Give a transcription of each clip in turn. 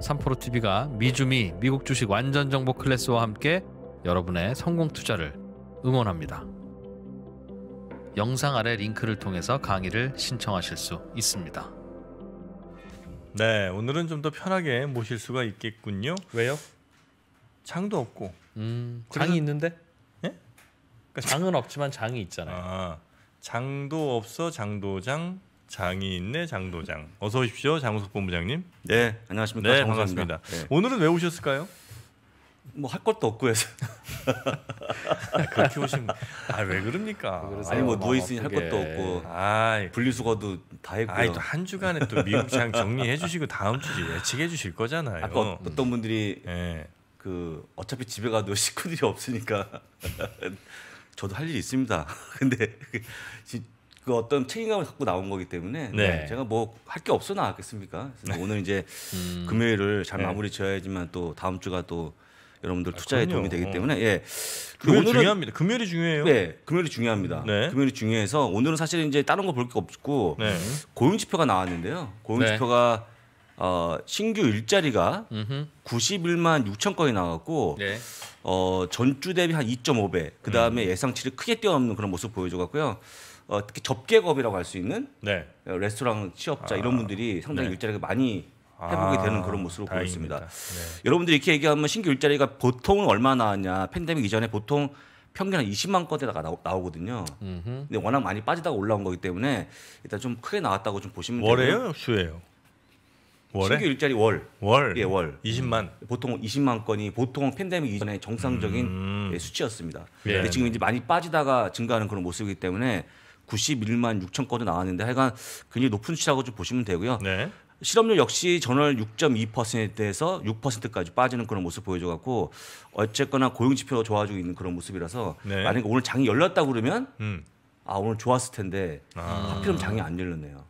삼프로TV가 미주미 미국 주식 완전 정보 클래스와 함께 여러분의 성공 투자를 응원합니다. 영상 아래 링크를 통해서 강의를 신청하실 수 있습니다. 네, 오늘은 좀 더 편하게 모실 수가 있겠군요. 왜요? 장도 없고. 음, 장이 그래서... 있는데? 예? 그러니까 장은 없지만 장이 있잖아요. 아, 장도 없어 장도장 장이 있네 장도장. 어서 오십시오 장우석 본부장님. 네 안녕하십니까. 네 반갑습니다. 네. 오늘은 왜 오셨을까요? 뭐 할 것도 없고 해서 그렇게 오신 아왜 그럽니까? 아니 뭐 누워 있으니 할 것도 없고 아 분리수거도 다 했고요. 아니 또한 주간에 또 미국 장 정리해 주시고 다음 주에 예측해 주실 거잖아요. 아까 어떤 분들이 예. 그 어차피 집에 가도 식구들이 없으니까 저도 할 일이 있습니다. 근데 그그 어떤 책임감을 갖고 나온 거기 때문에 네. 네 제가 뭐 할 게 없어 나왔겠습니까? 네. 오늘 이제 음. 금요일을 잘 네. 마무리 지어야지만 또 다음 주가 또 여러분들 아, 투자에 아, 도움이 되기 어. 때문에 예. 금요일 오늘은, 중요합니다. 금요일이 중요해요. 네, 금요일이 중요합니다. 네. 금요일이 중요해서 오늘은 사실 이제 다른 거 볼 게 없고 네. 고용 지표가 나왔는데요. 고용 네. 지표가 어, 신규 일자리가 음흠. 91만 6천 건이 나왔고 어, 전주 대비 한 2.5배. 그 다음에 음. 예상치를 크게 뛰어넘는 그런 모습 보여줘 갖고요. 어, 특히 접객업이라고 할 수 있는 네. 어, 레스토랑 취업자 아, 이런 분들이 상당히 네. 일자리가 많이 회복이 아, 되는 그런 모습으로 다행입 아, 보였습니다. 네. 여러분들이 렇게 얘기하면 신규 일자리가 보통은 얼마나 왔냐 팬데믹 이전에 보통 평균 한 20만 건대다가 나오, 거든요 근데 워낙 많이 빠지다가 올라온 거기 때문에 일단 좀 크게 나왔다고 좀 보시면 월에요, 되고요. 수예요? 월에? 신규 일자리 월. 월. 예, 월. 20만. 음. 보통 20만 건이 보통 팬데믹 이전에 정상적인 음. 예, 수치였습니다. 예. 근데 지금 이제 많이 빠지다가 증가하는 그런 모습이기 때문에 91만 6천 건이 나왔는데 하여간 굉장히 높은 수치라고 좀 보시면 되고요. 네. 실업률 역시 전월 6.2%대에서 6%까지 빠지는 그런 모습 보여줘 갖고 어쨌거나 고용 지표가 좋아지고 있는 그런 모습이라서 네. 만약에 오늘 장이 열렸다 그러면 음. 아 오늘 좋았을 텐데 아. 하필이면 장이 안 열렸네요.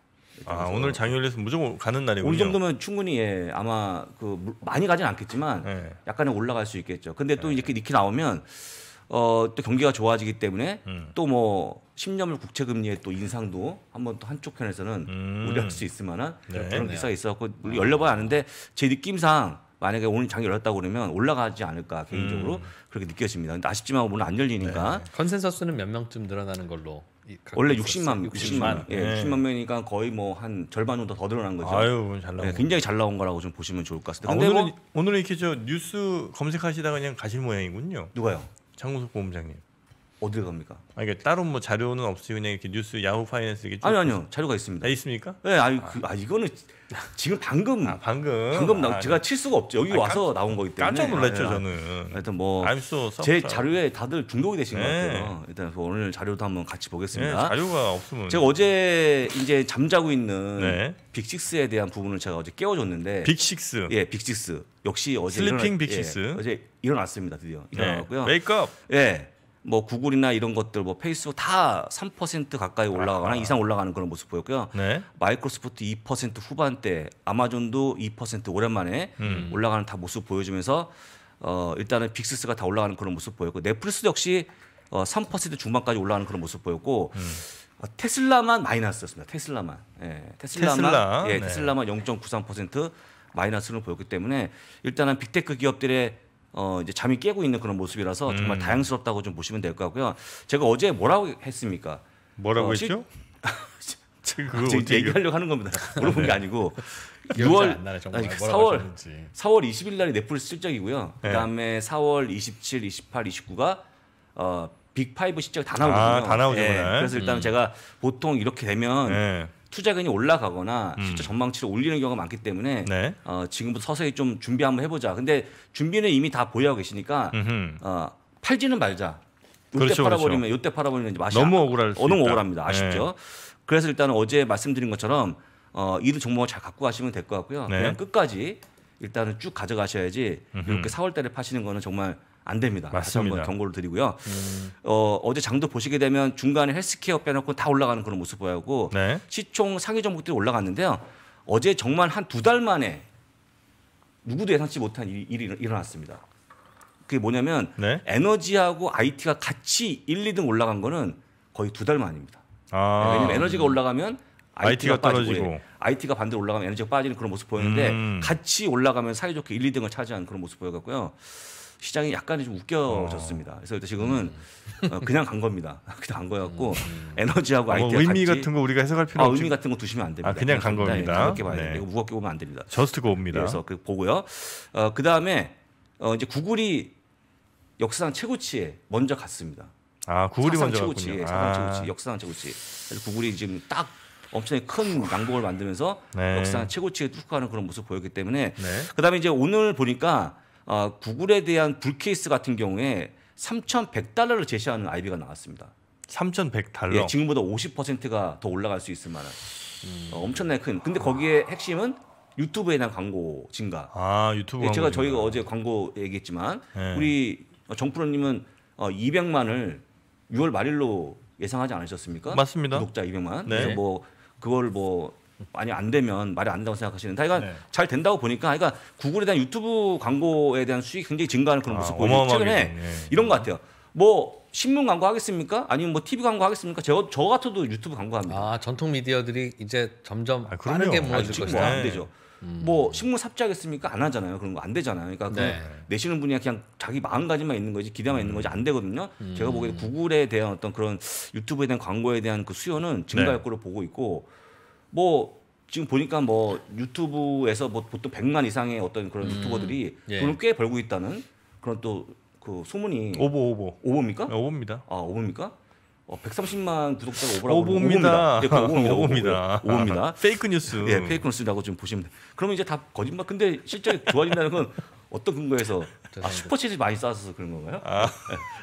아 오늘 장이 열려서 무조건 가는 날이군요. 오늘 정도면 충분히 예, 아마 그 많이 가진 않겠지만 네. 약간은 올라갈 수 있겠죠. 근데 또 네. 이렇게 이렇게 나오면 어 또 경기가 좋아지기 때문에 음. 또뭐 10년물 국채금리의 또 인상도 한번 또 한쪽 편에서는 음. 우려할 수 있을 만한 네. 그런 네. 기사가 있어갖고 열려봐야 아는데 제 느낌상 만약에 오늘 장이 열렸다고 그러면 올라가지 않을까 개인적으로 음. 그렇게 느껴집니다. 근데 아쉽지만 오늘 안 열리니까 네. 컨센서스는 몇 명쯤 늘어나는 걸로 원래 60만 60만, 예, 네. 60만 명이니까 거의 뭐 한 절반 정도 더 늘어난 거죠. 아유, 잘 네, 나온. 예, 굉장히 잘 나온 거라고 좀 보시면 좋을 것 같습니다. 아, 뭐 오늘은 뭐, 오늘은 이렇게 저 뉴스 검색하시다가 그냥 가실 모양이군요. 누가요? 장우석 본부장님. 어디 갑니까? 아니, 그 따로 뭐 자료는 없이 그냥 이렇게 뉴스 야후 파이낸스 이게 아니 아니요 자료가 있습니다. 아, 있습니까? 네, 아니 아. 그, 아 이거는 지금 방금 아, 방금 방금 나, 아, 제가 칠 수가 없죠. 여기 아니, 와서 깜, 나온 거기 때문에 깜짝 놀랐죠 아 예. 저는. 일단 뭐제 자료에 다들 중독이 되신 네. 것 같아요. 일단 그 오늘 자료도 한번 같이 보겠습니다. 네, 자료가 없으면 제가 어제 이제 잠자고 있는 네. 빅식스에 대한 부분을 제가 어제 깨워줬는데 빅식스 예 빅식스 역시 어제 슬리핑 일어나, 빅식스 예, 어제 일어났습니다 드디어 네. 일어났고요. 메이크업 예. 뭐 구글이나 이런 것들 뭐 페이스북 다 3% 가까이 올라가거나 아. 이상 올라가는 그런 모습 보였고요. 네. 마이크로소프트 2% 후반대, 아마존도 2% 오랜만에 음. 올라가는 다 모습 보여주면서 어 일단은 빅스스가 다 올라가는 그런 모습 보였고 넷플릭스 도 역시 어3% 중반까지 올라가는 그런 모습 보였고 음. 어, 테슬라만 마이너스였습니다. 테슬라만. 예. 테슬라만 테슬라. 예, 네. 테슬라만 네. 0.93% 마이너스를 보였기 때문에 일단은 빅테크 기업들의 어 이제 잠이 깨고 있는 그런 모습이라서 정말 음. 다양스럽다고 좀 보시면 될 거고요. 제가 어제 뭐라고 했습니까? 뭐라고 어, 시... 했죠? 아, 지금 아, 얘기하려고 하는 겁니다. 물어본 네. 게 아니고 6월 아니, 4월 하셨는지. 4월 20일 날이 넷플릭스 실적이고요. 네. 그다음에 4월 27, 28, 29가 어 빅파이브 실적 다 아, 나오거든요. 아, 다 나오죠. 예, 그래서 일단 음. 제가 보통 이렇게 되면 네. 투자금이 올라가거나 음. 실제 전망치를 올리는 경우가 많기 때문에 네. 어, 지금부터 서서히 좀 준비 한번 해보자. 근데 준비는 이미 다 보유하고 계시니까 어, 팔지는 말자. 요때 그렇죠, 그렇죠. 팔아버리면 그렇죠. 요때 팔아버리면 이제 맛이 너무 아, 억울할 수 너무 억울합니다. 네. 아쉽죠. 네. 그래서 일단 은 어제 말씀드린 것처럼 어, 이두 종목을 잘 갖고 가시면 될 것 같고요. 네. 그냥 끝까지 일단은 쭉 가져가셔야지 음흠. 이렇게 4월달에 파시는 거는 정말 안 됩니다. 맞습니다. 경고를 드리고요. 음. 어, 어제 장도 보시게 되면 중간에 헬스케어 빼놓고 다 올라가는 그런 모습 보여고 네. 시총 상위 종목들이 올라갔는데요. 어제 정말 한 두 달 만에 누구도 예상치 못한 일이, 일이 일어났습니다. 그게 뭐냐면 네? 에너지하고 IT가 같이 1, 2등 올라간 거는 거의 두 달 만입니다. 아. 네, 왜냐면 에너지가 올라가면 IT가, IT가 떨어지고 빠지고, IT가 반대로 올라가면 에너지가 빠지는 그런 모습 보였는데 음. 같이 올라가면 사이좋게 1, 2등을 차지하는 그런 모습 보여갖고요. 시장이 약간 좀 웃겨졌습니다. 어. 그래서 지금은 음. 어, 그냥 간 겁니다. 그냥 간 거였고 음. 에너지하고 아, 뭐 아이디어 뭐 의미 같은 거 우리가 해석할 필요 없 아, 의미 같은 거 두시면 안 됩니다. 아, 그냥, 그냥 간 겁니다. 가볍게 봐야 네. 되고 무겁게 보면 안 됩니다. 저스트 고입니다. 그래서 그 보고요. 어, 그 다음에 어, 이제 구글이 역사상 최고치에 먼저 갔습니다. 아 구글이 먼저 최고치에 아. 사상 최고치, 역사상 최고치. 그래서 구글이 지금 딱엄청큰 양봉을 만들면서 네. 역사상 최고치에 뚝가는 그런 모습 보였기 때문에 네. 그다음에 이제 오늘 보니까 어, 구글에 대한 불케이스 같은 경우에 3,100달러를 제시하는 아이비가 나왔습니다. 3,100달러. 예, 지금보다 50%가 더 올라갈 수 있을 만한 음. 어, 엄청나게 큰. 근데 거기에 아. 핵심은 유튜브에 대한 광고 증가. 아 유튜브. 예, 제가 저희가 어제 광고 얘기했지만 네. 우리 정프로님은 어, 200만을 6월 말일로 예상하지 않으셨습니까? 맞습니다. 구독자 200만. 네. 그래서 뭐 그걸 뭐 아니 안 되면 말이 안 된다고 생각하시는데 그러니까 네. 잘 된다고 보니까 그러니까 구글에 대한 유튜브 광고에 대한 수익 이 굉장히 증가하는 그런 아, 모습 아, 보이고 최근에 네. 이런 것 같아요. 뭐 신문 광고 하겠습니까? 아니면 뭐 TV 광고 하겠습니까? 저, 저 같아도 유튜브 광고합니다. 아 전통 미디어들이 이제 점점 아, 빠르게 모아질 것이다. 뭐안 되죠. 음. 뭐 신문 삽입하겠습니까? 안 하잖아요. 그런 거 안 되잖아요. 그러니까 네. 내시는 분이 그냥 자기 마음가짐만 있는 거지 기대만 음. 있는 거지 안 되거든요. 음. 제가 보기에 구글에 대한 어떤 그런 유튜브에 대한 광고에 대한 그 수요는 증가할 네. 거로 보고 있고 뭐 지금 보니까 뭐 유튜브에서 뭐 보통 100만 이상의 어떤 그런 음, 유튜버들이 예. 돈을 꽤 벌고 있다는 그런 또 그 소문이 오보 오보 오보입니까? 네, 오보입니다. 아 오보입니까? 어, 130만 구독자 오보라고 예, 오보입니다. 오보입니다. 오보입니다. 오보입니다. 페이크 뉴스. 예, 페이크 뉴스라고 좀 보시면 돼. 그러면 이제 다 거짓말. 근데 실제 좋아진다는 건 어떤 근거에서 아, 슈퍼챗이 많이 쌓아서 그런 건가요? 아.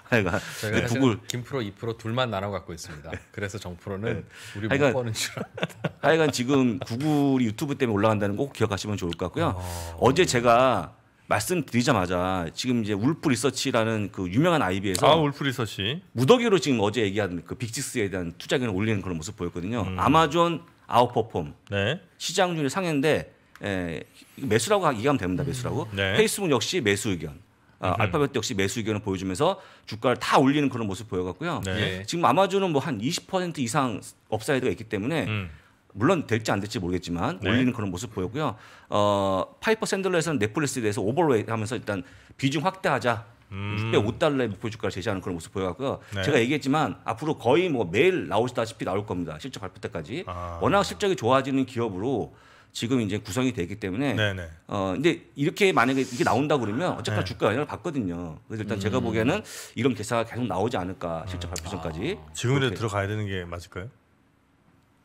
그러니까 저 네, 김프로, 이프로 둘만 나눠 갖고 있습니다. 네. 그래서 정프로는 네. 우리 못 버는 줄 압니다. 하여간 지금 구글이 유튜브 때문에 올라간다는 거꼭 기억하시면 좋을 것 같고요. 어. 어제 제가 말씀드리자마자 지금 이제 울프 리서치라는 그 유명한 아이에서아 울프 리서치 무더기로 지금 어제 얘기한 그 빅식스에 대한 투자견을 올리는 그런 모습 보였거든요. 음. 아마존 아웃퍼폼 네. 시장률 상해인데 에, 예, 매수라고 얘기하면 됩니다. 매수라고. 음. 네. 페이스북 역시 매수 의견. 아, 음. 알파벳 역시 매수 의견을 보여주면서 주가를 다 올리는 그런 모습 을 보여갖고요. 네. 예. 지금 아마존은 뭐 한 20% 이상 업사이드가 있기 때문에 음. 물론 될지 안 될지 모르겠지만 네. 올리는 그런 모습 보였고요. 어, 파이퍼 샌들러에서는 넷플릭스에 대해서 오버로이 하면서 일단 비중 확대하자. 음. 6배 5달러의 목표 주가를 제시하는 그런 모습 보여갖고요. 네. 제가 얘기했지만 앞으로 거의 뭐 매일 나오시다시피 나올 겁니다. 실적 발표 때까지. 아. 워낙 실적이 좋아지는 기업으로 지금 이제 구성이 되기 때문에 네네. 어 근데 이렇게 만약에 이게 나온다 그러면 어쨌든 네. 주가 영향을 받거든요. 그래서 일단 음. 제가 보기에는 이런 기사가 계속 나오지 않을까 실적 발표 전까지. 아. 지금이라도 들어가야 되는 게 맞을까요?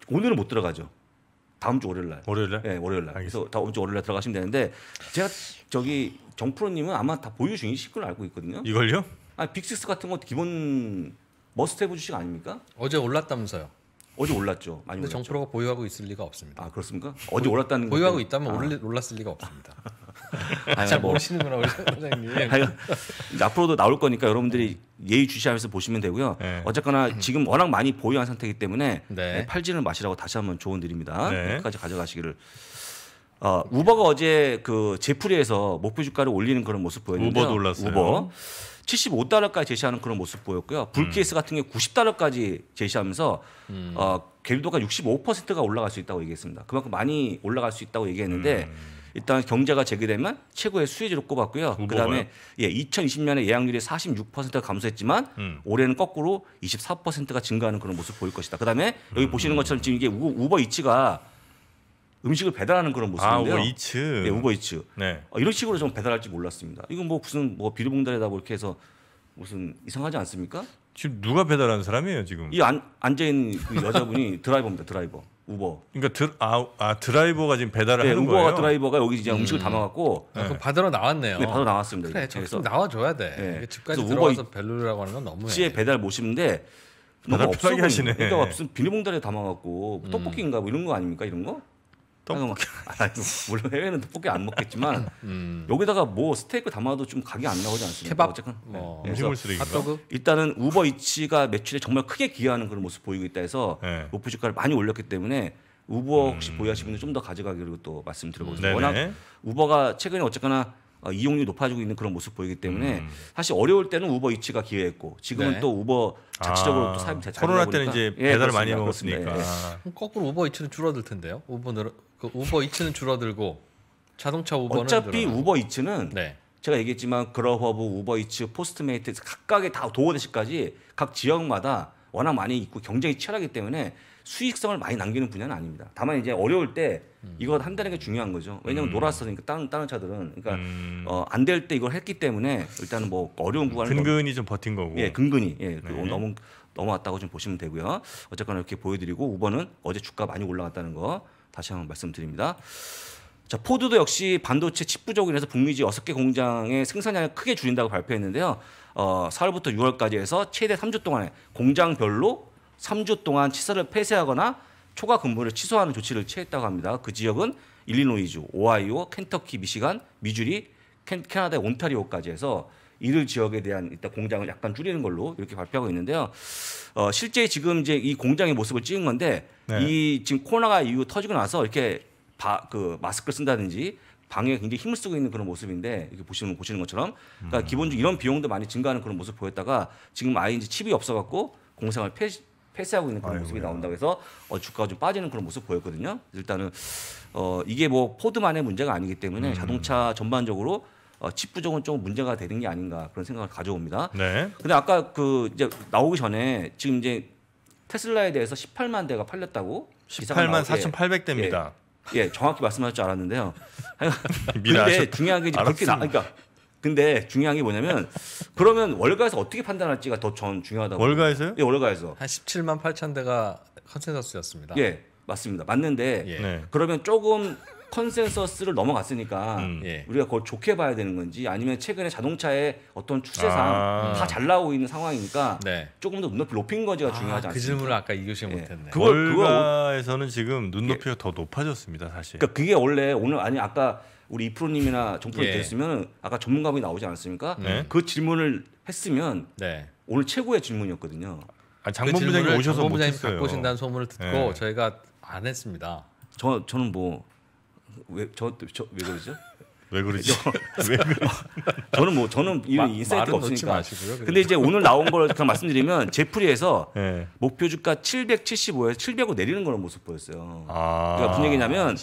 오늘은 못 들어가죠. 다음 주 월요일 날. 월요일 날? 네, 월요일 날. 알 그래서 다음 주 월요일 날 들어가시면 되는데 제가 저기 정프로님은 아마 다 보유 중이실 걸로 알고 있거든요. 이걸요? 아 빅식스 같은 것도 기본 머스트 해보 주식 아닙니까? 어제 올랐다면서요. 어제 올랐죠. 많이 올랐죠. 정프로가 보유하고 있을 리가 없습니다. 아 그렇습니까? 어제 올랐다는 보유하고 것도... 있다면 아. 올랐을 리가 없습니다. 아, 잘 뭐. 모르시는구나 우리 선생님. 하여간 앞으로도 나올 거니까 여러분들이 예의주시하면서 보시면 되고요. 네. 어쨌거나 지금 워낙 많이 보유한 상태이기 때문에 네. 네 팔지는 마시라고 다시 한번 조언드립니다. 네. 끝까지 가져가시기를 아, 우버가 어제 그 제프리에서 목표 주가를 올리는 그런 모습 보였는데 우버도 올랐어요. 우버 75달러까지 제시하는 그런 모습 보였고요. 불케이스 음. 같은 게 90달러까지 제시하면서 음. 어, 갤도가 65%가 올라갈 수 있다고 얘기했습니다. 그만큼 많이 올라갈 수 있다고 얘기했는데 음. 일단 경제가 재개되면 최고의 수혜지로 꼽았고요. 우버가요? 그다음에 예, 2020년에 예약률이 46%가 감소했지만 음. 올해는 거꾸로 24%가 증가하는 그런 모습 보일 것이다. 그다음에 여기 음. 보시는 것처럼 지금 이게 우버 이치가 음식을 배달하는 그런 아, 모습인데요. 아, 우버이츠. 네, 우버이츠. 네. 어, 이런 식으로 좀 배달할지 몰랐습니다. 이건 뭐 무슨 뭐 비리봉달에다 뭐 이렇게 해서 무슨 이상하지 않습니까? 지금 누가 배달하는 사람이에요 지금? 이 안, 앉아 있는 그 여자분이 드라이버입니다. 드라이버. 우버. 그러니까 드, 아, 아 드라이버가 지금 배달을 네, 하는 우버가 거예요. 우버가 드라이버가 여기 이제 음. 음식을 담아갖고 아, 네. 받으러 나왔네요. 네, 받으러 나왔습니다. 그래, 그래서 나와줘야 돼. 네. 집까지 들어와서 벨루라고 하는 건 너무해. 시에 배달 모시는데 배달 편하게 하시네. 그러니까 무슨 비닐봉다리에 담아갖고 음. 떡볶이인가 뭐 이런 거 아닙니까 이런 거? 뭐, 떡볶이. 아, 아이고, 물론 해외는 떡볶이 안 먹겠지만 음. 여기다가 뭐 스테이크 담아도 좀 각이 안 나오지 않습니까? 케밥 어쨌건 뭐 네. 어, 음식물 쓰레기. 핫도그. 일단은 우버이치가 매출에 정말 크게 기여하는 그런 모습 보이고 있다 해서 네. 목표 주가를 많이 올렸기 때문에 우버 음. 혹시 음. 보유하시는 분들 좀더 가져가기로 또 말씀드려보겠습니다. 음. 워낙 우버가 최근에 어쨌거나 어, 이용률이 높아지고 있는 그런 모습 보이기 때문에 음. 사실 어려울 때는 우버 이치가 기여했고 지금은 네. 또 우버 아, 자체적으로 아, 또사용이잘 코로나 때는 이제 예, 배달을 예, 많이 먹었으니까 네. 거꾸로 우버 이치는 줄어들 텐데요. 우버 는그 우버 이츠는 줄어들고 자동차 우버는 어차피 늘어나고. 우버 이츠는 네. 제가 얘기했지만 그러버브, 우버 이츠, 포스트메이트 각각의 다 도어대시까지 각 지역마다 워낙 많이 있고 경쟁이 치열하기 때문에 수익성을 많이 남기는 분야는 아닙니다. 다만 이제 어려울 때이거 음. 한다는 게 중요한 거죠. 왜냐하면 음. 놀았어. 그러니까 다른, 다른 차들은 그러니까 음. 어, 안 될 때 이걸 했기 때문에 일단은 뭐 어려운 구간을 근근히 건... 좀 버틴 거고. 예, 근근히 예, 그 네. 너무 넘어왔다고 좀 보시면 되고요. 어쨌거나 이렇게 보여드리고 우버는 어제 주가 많이 올라갔다는 거 다시 한번 말씀드립니다. 자, 포드도 역시 반도체 칩 부족으로 서 북미지 6개 공장의 생산량을 크게 줄인다고 발표했는데요. 어, 4월부터 6월까지 해서 최대 3주 동안 공장별로 3주 동안 시설을 폐쇄하거나 초과 근무를 취소하는 조치를 취했다고 합니다. 그 지역은 일리노이주, 오하이오, 켄터키, 미시간, 미주리, 캔, 캐나다의 온타리오까지 해서 이를 지역에 대한 일단 공장을 약간 줄이는 걸로 이렇게 발표하고 있는데요. 어, 실제 지금 이제 이 공장의 모습을 찍은 건데 네. 이 지금 코로나가 이후 터지고 나서 이렇게 바, 그 마스크를 쓴다든지 방역에 굉장히 힘을 쓰고 있는 그런 모습인데 이렇게 보시는 보시는 것처럼 그러니까 음. 기본적으로 이런 비용도 많이 증가하는 그런 모습 보였다가 지금 아예 이제 칩이 없어갖고 공상을 폐지 패스하고 있는 그런 모습이 나온다고 해서 어, 주가가 좀 빠지는 그런 모습 보였거든요. 일단은 어, 이게 뭐 포드만의 문제가 아니기 때문에 음. 자동차 전반적으로 어, 칩 부족은 조금 문제가 되는 게 아닌가 그런 생각을 가져옵니다. 네. 근데 아까 그 이제 나오기 전에 지금 이제 테슬라에 대해서 18만 대가 팔렸다고 18만 4,800대입니다. 예. 예, 예, 정확히 말씀하실 줄 알았는데요. 근데 중요한 게 이제 그렇게 나, 그러니까 근데 중요한 게 뭐냐면 그러면 월가에서 어떻게 판단할지가 더전 중요하다고. 월가에서요? 예, 월가에서 한 17만 8천 대가 컨센서스였습니다. 예, 맞습니다. 맞는데 예. 네. 그러면 조금 컨센서스를 넘어갔으니까 음, 예. 우리가 그걸 좋게 봐야 되는 건지 아니면 최근에 자동차의 어떤 추세상 아. 다잘 나오고 있는 상황이니까 네. 조금 더 눈높이 높인 건지가 아, 중요하지 그 않습니까? 그 질문을 아까 이 교수님 예. 못했네. 그걸 그거에서는 지금 눈높이가 예. 더 높아졌습니다, 사실. 그러니까 그게 원래 오늘 아니 아까 우리 이프로님이나 정프로님 예. 됐으면 아까 전문가분이 나오지 않았습니까? 네. 그 질문을 했으면 네. 오늘 최고의 질문이었거든요. 아, 그 장본 부장님 오셔서 장본 부장님 갖고 오신다는 소문을 듣고 네. 저희가 안 했습니다. 저 저는 뭐 왜저왜 그러죠? 왜 그러죠? 왜 그러죠? 저는 뭐 저는 이런 인사이트가 없으니까. 마시고요, 근데 이제 오늘 나온 걸 그냥 말씀드리면 제프리에서 네. 목표 주가 775에서 700으로 내리는 그런 모습 보였어요. 아~ 그러니까 무슨 얘기냐면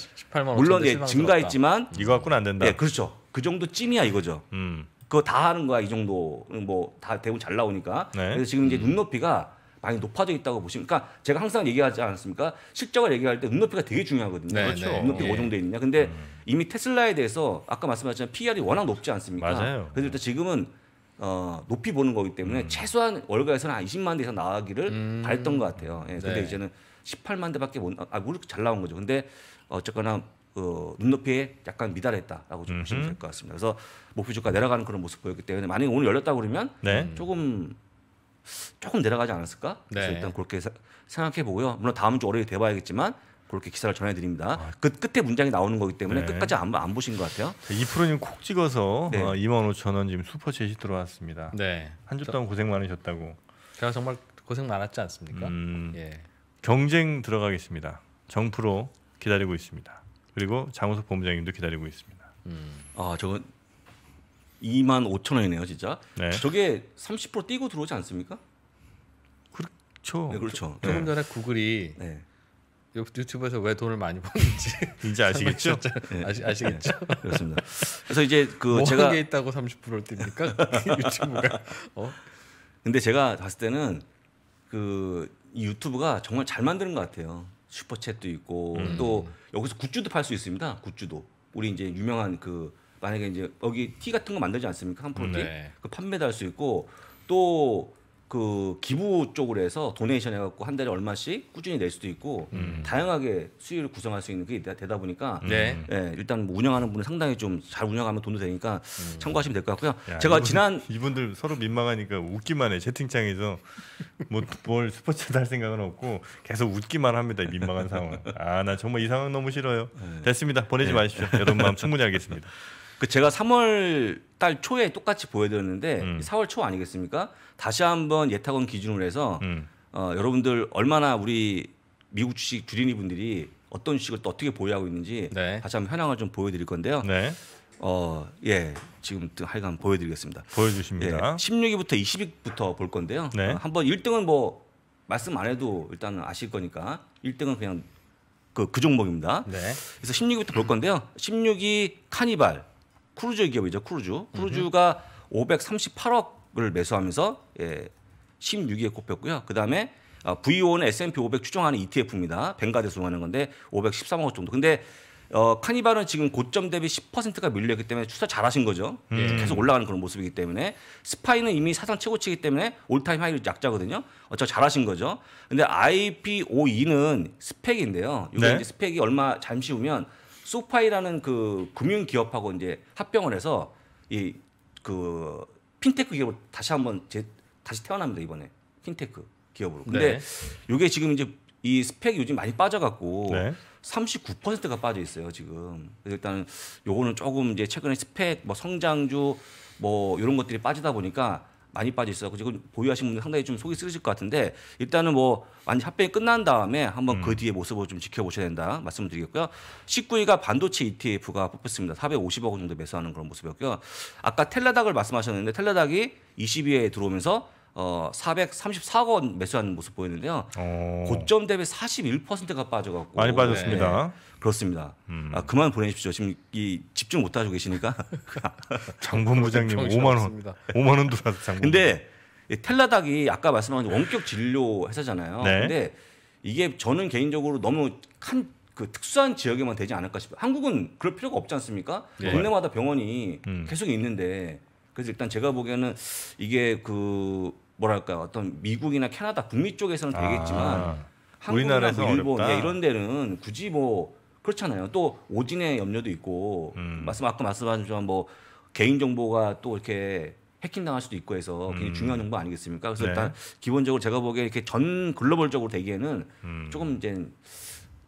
물론 이제 증가했지만 이거 갖고는 안 된다. 예, 네, 그렇죠. 그 정도 찜이야 이거죠. 음. 그거 다 하는 거야 이 정도. 뭐다 대부분 잘 나오니까. 네. 그래서 지금 이제 음. 눈높이가 많이 높아져 있다고 보시면 그러니까 제가 항상 얘기하지 않았습니까? 실적을 얘기할 때 눈높이가 되게 중요하거든요. 네, 그렇죠. 네. 눈높이가 어느 정도 있느냐. 근데 음. 이미 테슬라에 대해서 아까 말씀하셨지만 PR이 워낙 높지 않습니까? 맞아요. 그래서 일단 지금은 어, 높이 보는 거기 때문에 음. 최소한 월가에서는 한 20만 대에서 나가기를 음. 바랬던 것 같아요. 예, 근데 네. 이제는 18만 대밖에 못, 아, 그렇게 잘 나온 거죠. 근데 어쨌거나 어, 눈높이에 약간 미달했다라고 좀 보시면 될 것 같습니다. 그래서 목표 뭐 주가 내려가는 그런 모습 보였기 때문에 만약에 오늘 열렸다 그러면 네. 조금 조금 내려가지 않았을까? 그래서 네. 일단 그렇게 생각해 보고요. 물론 다음 주월요일 돼봐야겠지만 그렇게 기사를 전해드립니다. 아, 그 끝에 문장이 나오는 거기 때문에 네. 끝까지 안, 안, 보신 것 같아요. 이프로님 콕 찍어서 네. 어, 2만 5천 원 지금 슈퍼챗이 들어왔습니다. 네. 한주 동안 고생 많으셨다고. 제가 정말 고생 많았지 않습니까? 음, 예. 경쟁 들어가겠습니다. 정프로 기다리고 있습니다. 그리고 장우석 본부장님도 기다리고 있습니다. 음. 아 저건 2만 5천 원이네요, 진짜. 네. 저게 30% 뛰고 들어오지 않습니까? 그렇죠. 네, 그렇죠. 조, 조금 네. 전에 구글이 네. 유튜브에서 왜 돈을 많이 버는지 이제 아시겠죠? 네. 아시, 네, 아시겠죠? 그렇습니다. 그래서 이제 그뭐 제가 게 있다고 30%를 띕니까? 유튜브가. 어? 근데 제가 봤을 때는 그 유튜브가 정말 잘 만드는 것 같아요. 슈퍼챗도 있고 음. 또 여기서 굿즈도 팔 수 있습니다. 굿즈도 우리 이제 유명한 그 만약에 이제 여기 티 같은 거 만들지 않습니까? 한프로 티. 네. 그 판매도 할 수 있고 또 그 기부 쪽으로 해서 도네이션 해갖고 한 달에 얼마씩 꾸준히 낼 수도 있고 음. 다양하게 수익을 구성할 수 있는 게 되다 보니까 음. 네. 예, 일단 뭐 운영하는 분은 상당히 좀 잘 운영하면 돈도 되니까 음. 참고하시면 될 것 같고요. 야, 제가 이분, 지난 이분들 서로 민망하니까 웃기만 해 채팅창에서 뭐 뭘 스포츠도 할 생각은 없고 계속 웃기만 합니다. 민망한 상황. 아나 정말 이 상황 너무 싫어요. 네. 됐습니다. 보내지 네. 마십시오. 여러분 마음 충분히 알겠습니다. 그 제가 3월 달 초에 똑같이 보여드렸는데 음. 4월 초 아니겠습니까? 다시 한번 예탁원 기준으로 해서 음. 어, 여러분들 얼마나 우리 미국 주식 주린이 분들이 어떤 주식을 또 어떻게 보유하고 있는지 네. 다시 한번 현황을 좀 보여드릴 건데요. 네. 어, 예. 지금 하여간 보여드리겠습니다. 보여주십니다. 예, 16위부터 20위부터 볼 건데요. 네. 어, 한번 1등은 뭐 말씀 안 해도 일단 아실 거니까 1등은 그냥 그, 그 종목입니다. 네. 그래서 16위부터 볼 건데요. 16위 카니발. 크루즈 기업이죠. 크루즈. 크루즈가 538억을 매수하면서 예, 16위에 꼽혔고요. 그다음에 VO는 어, S&P 500 추종하는 ETF입니다. 벵가드 수하는 건데 513억 정도. 근데 어, 카니발은 지금 고점 대비 10%가 밀렸기 때문에 추사 잘하신 거죠. 예, 음. 계속 올라가는 그런 모습이기 때문에 스파이는 이미 사상 최고치이기 때문에 올타임 하이를 약자거든요. 어, 저 잘하신 거죠. 근데 IPOE는 스펙인데요. 이게 네. 스펙이 얼마 잠시 후면 소파이라는 그 금융 기업하고 이제 합병을 해서 이 그 핀테크 기업을 다시 한번 제 다시 태어납니다 이번에 핀테크 기업으로. 근데 네. 이게 지금 이제 이 스펙이 요즘 많이 빠져갖고 네. 39%가 빠져 있어요 지금. 그래서 일단은 요거는 조금 이제 최근에 스펙 뭐 성장주 뭐 이런 것들이 빠지다 보니까 많이 빠져 있어. 지금 보유하신 분들 상당히 좀 속이 쓰실 것 같은데 일단은 뭐 완전 합병이 끝난 다음에 한번 그 음. 그 뒤에 모습을 좀 지켜보셔야 된다 말씀드리겠고요. 19위가 반도체 ETF가 뽑혔습니다. 450억 원 정도 매수하는 그런 모습이었고요. 아까 텔레닥을 말씀하셨는데 텔레닥이 20위에 들어오면서 어 434억 원매수한 모습 보였는데요. 오. 어. 고점 대비 41%가 빠져갖고 많이 빠졌습니다. 네. 그렇습니다. 음. 아, 그만 보내십시오. 지금 이 집중 못 하시고 계시니까 장본 부장님 5만 원, 없 5만 원도어서 장본. 근데 텔라닥이 아까 말씀하신 원격 진료 회사잖아요. 네. 근데 이게 저는 개인적으로 너무 한그 특수한 지역에만 되지 않을까 싶어요. 한국은 그럴 필요가 없지 않습니까? 네. 국내마다 병원이 음. 계속 있는데 그래서 일단 제가 보기에는 이게 그 뭐랄까 요 어떤 미국이나 캐나다 북미 쪽에서는 아, 되겠지만 아, 한국이나 뭐 일본 예, 이런 데는 굳이 뭐 그렇잖아요. 또 오진의 염려도 있고 음. 말씀 아까 말씀하신 뭐 개인 정보가 또 이렇게 해킹 당할 수도 있고 해서 굉장히 음. 중요한 정보 아니겠습니까? 그래서 네. 일단 기본적으로 제가 보기에 이렇게 전 글로벌적으로 되기에는 음. 조금 이제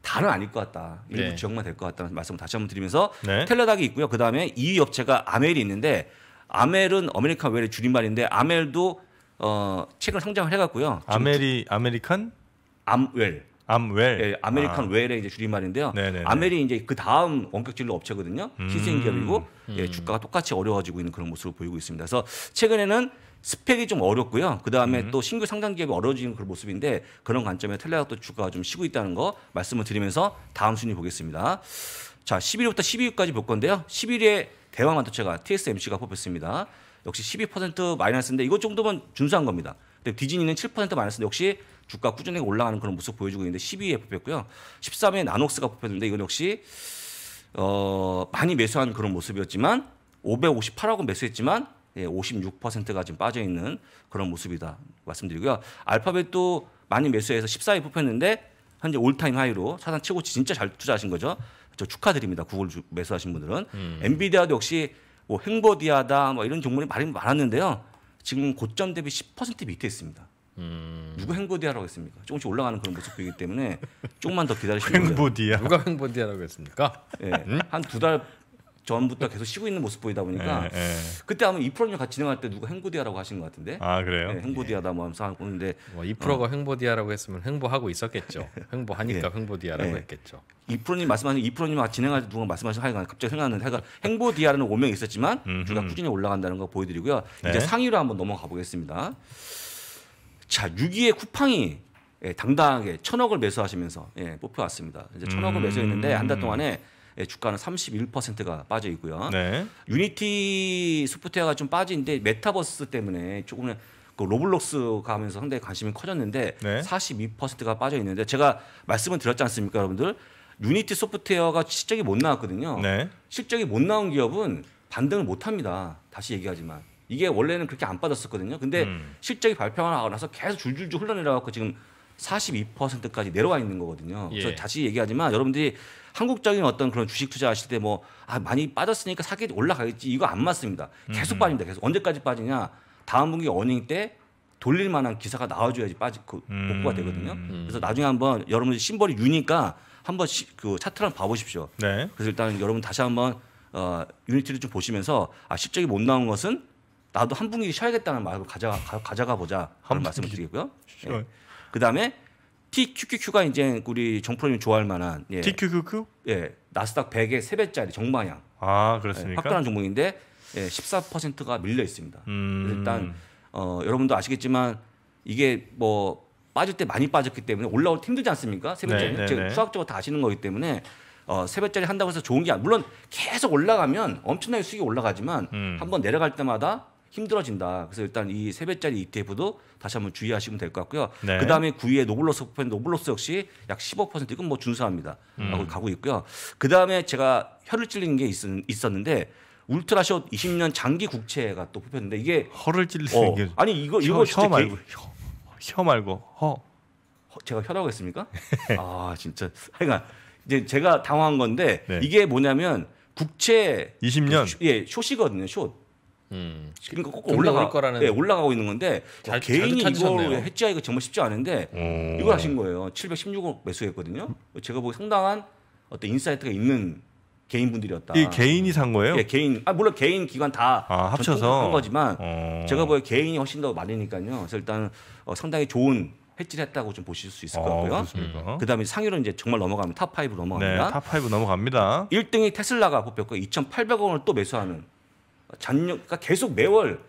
다는 아닐 것 같다. 일부 네. 지역만 될 것 같다는 말씀을 다시 한번 드리면서 네. 텔레닥이 있고요. 그 다음에 이 업체가 아멜이 있는데 아멜은 아메리카 외래 줄임말인데 아멜도 어, 최근 상장을 해갖고요. 아메리 아메리칸 암웰. 암웰. 예, 아메리칸 아. 웰의 이제 줄임말인데요. 네네네. 아메리 이제 그 다음 원격 진료 업체거든요. 신생기업이고 음. 예, 음. 주가가 똑같이 어려워지고 있는 그런 모습을 보이고 있습니다. 그래서 최근에는 스펙이 좀 어렵고요. 그 다음에 음. 또 신규 상장 기업이 어려워지는 그런 모습인데 그런 관점에 텔레가 도 주가가 좀 쉬고 있다는 거 말씀을 드리면서 다음 순위 보겠습니다. 자, 11위부터 12위까지 볼 건데요. 11위에 대왕 반도체가 TSMC가 뽑혔습니다. 역시 12% 마이너스인데 이것 정도면 준수한 겁니다. 근데 디즈니는 7% 마이너스인데 역시 주가 꾸준히 올라가는 그런 모습 보여주고 있는데 12위에 뽑혔고요. 13위에 나녹스가 뽑혔는데 이건 역시 어, 많이 매수한 그런 모습이었지만 558억은 매수했지만 예, 56%가 지금 빠져 있는 그런 모습이다 말씀드리고요. 알파벳도 많이 매수해서 14위 뽑혔는데 현재 올타임 하이로 사상 최고치 진짜 잘 투자하신 거죠. 저 축하드립니다. 구글 매수하신 분들은 음. 엔비디아도 역시 뭐 행보디아다 뭐 이런 종목이 많이 많았는데요. 지금 고점 대비 10% 밑에 있습니다. 음. 누가 행보디아라고 했습니까? 조금씩 올라가는 그런 모습 이기 때문에 조금만 더 기다리시면 행보디아. 누가 행보디아라고 했습니까? 네, 예. 음? 한두 달 전부터 계속 쉬고 있는 모습 보이다 보니까 예, 예. 그때 아마 이 프로그램 같이 진행할 때 누가 행보디아라고 하신 것 같은데 아 그래요? 네, 행보디아다 뭐 하면서 보는데 뭐이 프로가 어. 행보디아라고 했으면 행보하고 있었겠죠. 예. 행보하니까 예. 행보디아라고 했겠죠. 이 프로님 말씀하신 이 프로님 진행할 때 누가 말씀하신 하여간 갑자기 생각났는데 하여간 행보디아라는 오명이 있었지만 주가 꾸준히 올라간다는 거 보여드리고요. 네. 이제 상위로 한번 넘어가 보겠습니다. 자 6위의 쿠팡이 예, 당당하게 천억을 매수하시면서 예, 뽑혀왔습니다. 이제 천억을 음. 매수했는데 한 달 동안에 예, 주가는 31%가 빠져 있고요. 네. 유니티 소프트웨어가 좀빠지는데 메타버스 때문에 조금은 그 로블록스 가면서 상당히 관심이 커졌는데 네. 42%가 빠져 있는데 제가 말씀을 드렸지 않습니까, 여러분들? 유니티 소프트웨어가 실적이 못 나왔거든요. 네. 실적이 못 나온 기업은 반등을 못 합니다. 다시 얘기하지만 이게 원래는 그렇게 안 빠졌었거든요. 근데 음. 실적이 발표하고 나서 계속 줄줄줄 흘러내려갖고 지금 42%까지 내려와 있는 거거든요. 그래서 예. 다시 얘기하지만 여러분들이 한국적인 어떤 그런 주식 투자하실 때뭐아 많이 빠졌으니까 사기 올라가겠지 이거 안 맞습니다. 계속 음. 빠집니다. 계속 언제까지 빠지냐? 다음 분기 어닝 때 돌릴 만한 기사가 나와줘야지 빠지 그 음. 복구가 되거든요. 음. 그래서 나중에 한번 여러분들 심벌이 유니까 한번 시, 그 차트를 한번 봐보십시오. 네. 그래서 일단 여러분 다시 한번 어, 유니티를 좀 보시면서 아 실적이 못 나온 것은 나도 한 분기 쉬어야겠다는 말을 가져가, 가져가 보자 한는 말씀을 드리고요. 네. 예. 그 다음에 TQQQ가 이제 우리 정프로님 좋아할 만한 예. TQQQ? 예. 나스닥 100의 3배짜리 정방향 아, 그렇습니까? 예, 확대한 종목인데 예, 14%가 밀려 있습니다. 음... 일단 어, 여러분도 아시겠지만 이게 뭐 빠질 때 많이 빠졌기 때문에 올라올 때 힘들지 않습니까? 세배짜리 네, 네, 지금 수학적으로 네. 다 아시는 거기 때문에 어, 세배짜리 한다고 해서 좋은 게 아니 물론 계속 올라가면 엄청나게 수익이 올라가지만 음. 한번 내려갈 때마다 힘들어진다. 그래서 일단 이세뱃자리 ETF도 다시 한번 주의하시면 될 것 같고요. 네. 그다음에 9위에 노블로스 포펜 노블로스 역시 약 15% 이건 뭐 준수합니다. 음. 라고 가고 있고요. 그다음에 제가 혀를 찔린 게 있, 있었는데 울트라숏 20년 장기 국채가 또 뽑혔는데 이게 허를 찔리는 어, 게 아니 이거 이거 혀, 혀 말고 개... 혀, 혀 말고 허. 허 제가 혀라고 했습니까? 아 진짜 하여간 그러니까 이제 제가 당황한 건데 네. 이게 뭐냐면 국채 20년 그, 예 숏이거든요 숏 음. 그러니까 꼭 올라가, 거라는 네, 올라가고 있는 건데 잘, 개인이 이걸 해지하기가 정말 쉽지 않은데 오. 어. 이걸 하신 거예요. 716억 매수했거든요. 제가 보기 상당한 어떤 인사이트가 있는 개인분들이었다. 이 개인이 산 거예요? 예, 개인. 아 물론 개인 기관 다 아, 합쳐서 한 거지만 어. 제가 보기에 개인이 훨씬 더 많으니까요. 그래서 일단 어, 상당히 좋은 해지를 했다고 좀 보실 수 있을 아, 것 같고요. 음. 그다음에 상위로 이제 정말 넘어가면 탑5 넘어갑니다. 네, 탑5 넘어갑니다. 1등이 테슬라가 뽑혔고 2,800원을 또 매수하는 잔류, 그러니까 계속 매월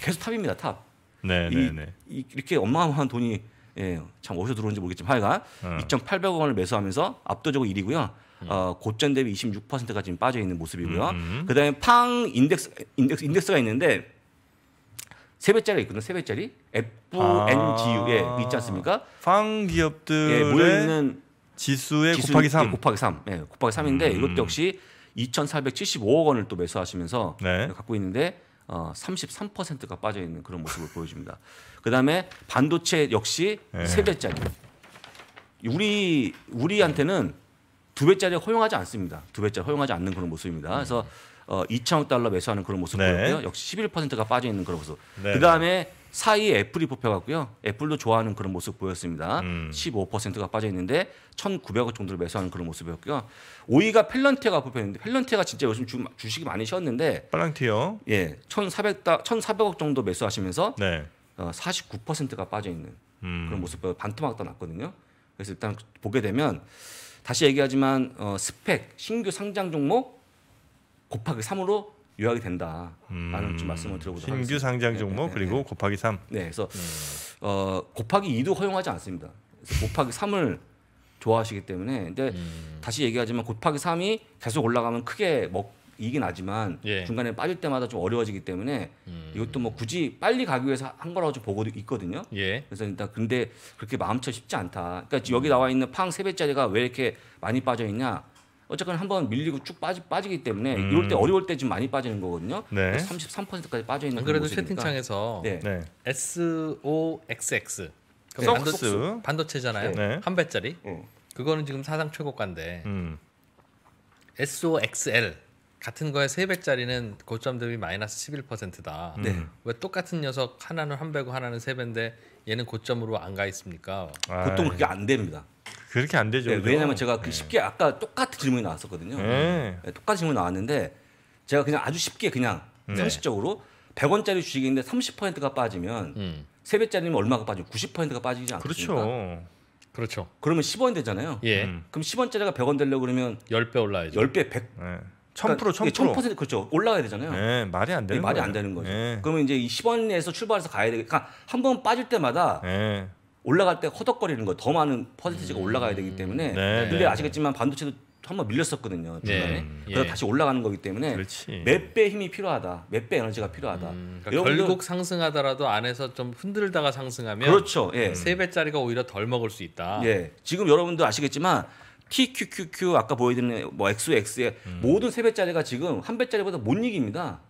계속 탑입니다 탑. 네네네. 이, 네, 네. 렇게 어마어마한 돈이 예, 참 어디서 들어오는지 모르겠지만 하여간 어. 2,800억 원을 매수하면서 압도적으로 1위고요. 어, 고점 대비 26%가 지금 빠져 있는 모습이고요. 음, 음. 그다음에 팡 인덱스 인덱스 인덱스가 있는데 세 배짜리 있거든요. 세 배짜리 FNGU 예, 아. 예, 있지 않습니까? 팡 기업들의 예, 모여 있지수 곱하기 3. 예, 곱하기 3. 예, 곱하기 3인데 음. 이것도 역시 2,475억 원을 또 매수하시면서 네. 갖고 있는데 어, 33%가 빠져 있는 그런 모습을 보여줍니다. 그다음에 반도체 역시 네. 배짜리. 우리 우리한테는 두 배짜리 허용하지 않습니다. 두 배짜리 허용하지 않는 그런 모습입니다. 그래서 어, 2천억 달러 매수하는 그런 모습 네. 보였고요. 역시 11%가 빠져 있는 그런 모습. 네. 그다음에 사이에 애플이 뽑혀갔고요. 애플도 좋아하는 그런 모습 보였습니다. 음. 15%가 빠져 있는데 1,900억 정도를 매수하는 그런 모습이었고요. 5위가 펠런티어가 뽑혔는데 펠런티어가 진짜 요즘 주, 주식이 많이 쉬었는데 펠런티어 예, 1,400 1,400억 정도 매수하시면서 네. 어, 49%가 빠져 있는 음. 그런 모습 반토막떠 났거든요. 그래서 일단 보게 되면 다시 얘기하지만 어, 스펙 신규 상장 종목 곱하기 3으로 요약이 된다라는 음, 좀 말씀을 드려보도록 신규 하겠습니다. 상장 네, 종목 네, 그리고 네. 곱하기 3. 네, 그래서 음. 어, 곱하기 2도 허용하지 않습니다. 곱하기 3을 좋아하시기 때문에 근데 음. 다시 얘기하지만 곱하기 3이 계속 올라가면 크게 먹 이익이 지만 예. 중간에 빠질 때마다 좀 어려워지기 때문에 음. 이것도 뭐 굳이 빨리 가기 위해서 한 거라고 좀 보고 있거든요. 예. 그래서 일단 근데 그렇게 마음처 쉽지 않다. 그러니까 음. 여기 나와 있는 팡 세배짜리가왜 이렇게 많이 빠져 있냐? 어쨌거나 한번 밀리고 쭉 빠지, 빠지기 때문에 음. 이럴 때 어려울 때 좀 많이 빠지는 거거든요. 네. 33%까지 빠져 있는 그래도 채팅창에서 네. 네. SOXX 그반도 그러니까 반도체잖아요. 네. 한 배짜리. 어. 그거는 지금 사상 최고가인데 음. SOXL 같은 거에 세 배짜리는 고점 대비 마이너스 11%다. 네. 음. 왜 똑같은 녀석 하나는 한 배고 하나는 세 배인데 얘는 고점으로 안 가 있습니까? 아, 보통 그렇게 예. 안 됩니다. 그렇게 안 되죠. 네, 왜냐면 하 제가 그 쉽게 아까 똑같은 질문이 나왔었거든요. 네. 네, 똑같은 질문 이 나왔는데 제가 그냥 아주 쉽게 그냥 음. 상식적으로 100원짜리 주식인데 30%가 빠지면 음. 3배짜리면 얼마가 빠지고 90%가 빠지지 않습니까? 그렇죠. 그렇죠. 그러면 10원 되잖아요. 예. 음. 그럼 10원짜리가 100원 되려고 그러면 10배 올라야죠. 10배 100. 1000% 1000% 1000% 그렇죠. 올라가야 되잖아요. 네, 말이 안 되는 네, 말이 거예요. 안 되는 거죠. 네. 그러면 이제 이 10원에서 출발해서 가야 되니까 그러니까 한번 빠질 때마다 네. 올라갈 때 허덕거리는 거 더 많은 퍼센티지가 올라가야 되기 때문에 네, 네. 근데 아시겠지만 반도체도 한 번 밀렸었거든요 네. 중간에 예. 그래서 다시 올라가는 거기 때문에 몇 배 힘이 필요하다 몇 배 에너지가 필요하다 음, 그러니까 결국 상승하더라도 안에서 좀 흔들다가 상승하면 그렇죠 예. 세 배짜리가 오히려 덜 먹을 수 있다 예. 지금 여러분도 아시겠지만 TQQQ 아까 보여드린 뭐 XX의 음. 모든 세 배짜리가 지금 한 배짜리보다 못 이깁니다.